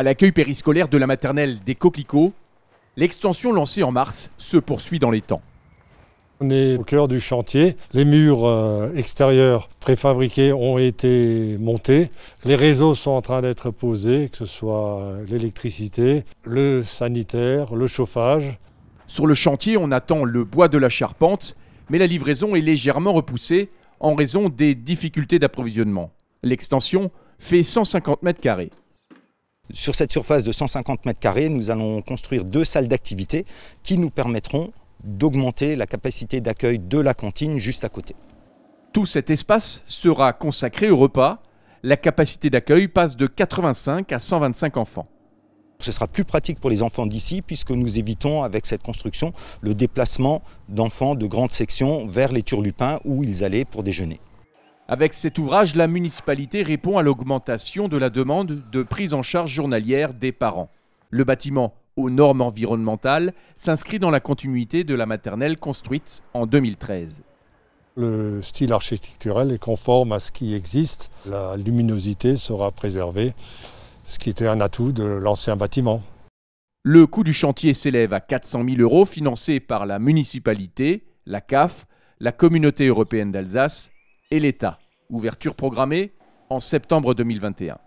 À l'accueil périscolaire de la maternelle des Coquelicots, l'extension lancée en mars se poursuit dans les temps. On est au cœur du chantier. Les murs euh, extérieurs préfabriqués ont été montés. Les réseaux sont en train d'être posés, que ce soit euh, l'électricité, le sanitaire, le chauffage. Sur le chantier, on attend le bois de la charpente, mais la livraison est légèrement repoussée en raison des difficultés d'approvisionnement. L'extension fait 150 mètres carrés. Sur cette surface de 150 mètres carrés, nous allons construire deux salles d'activité qui nous permettront d'augmenter la capacité d'accueil de la cantine juste à côté. Tout cet espace sera consacré au repas. La capacité d'accueil passe de 85 à 125 enfants. Ce sera plus pratique pour les enfants d'ici puisque nous évitons avec cette construction le déplacement d'enfants de grandes sections vers les Turlupins où ils allaient pour déjeuner. Avec cet ouvrage, la municipalité répond à l'augmentation de la demande de prise en charge journalière des parents. Le bâtiment aux normes environnementales s'inscrit dans la continuité de la maternelle construite en 2013. Le style architectural est conforme à ce qui existe. La luminosité sera préservée, ce qui était un atout de l'ancien bâtiment. Le coût du chantier s'élève à 400 000 euros, financé par la municipalité, la CAF, la Communauté européenne d'Alsace et l'État. Ouverture programmée en septembre 2021.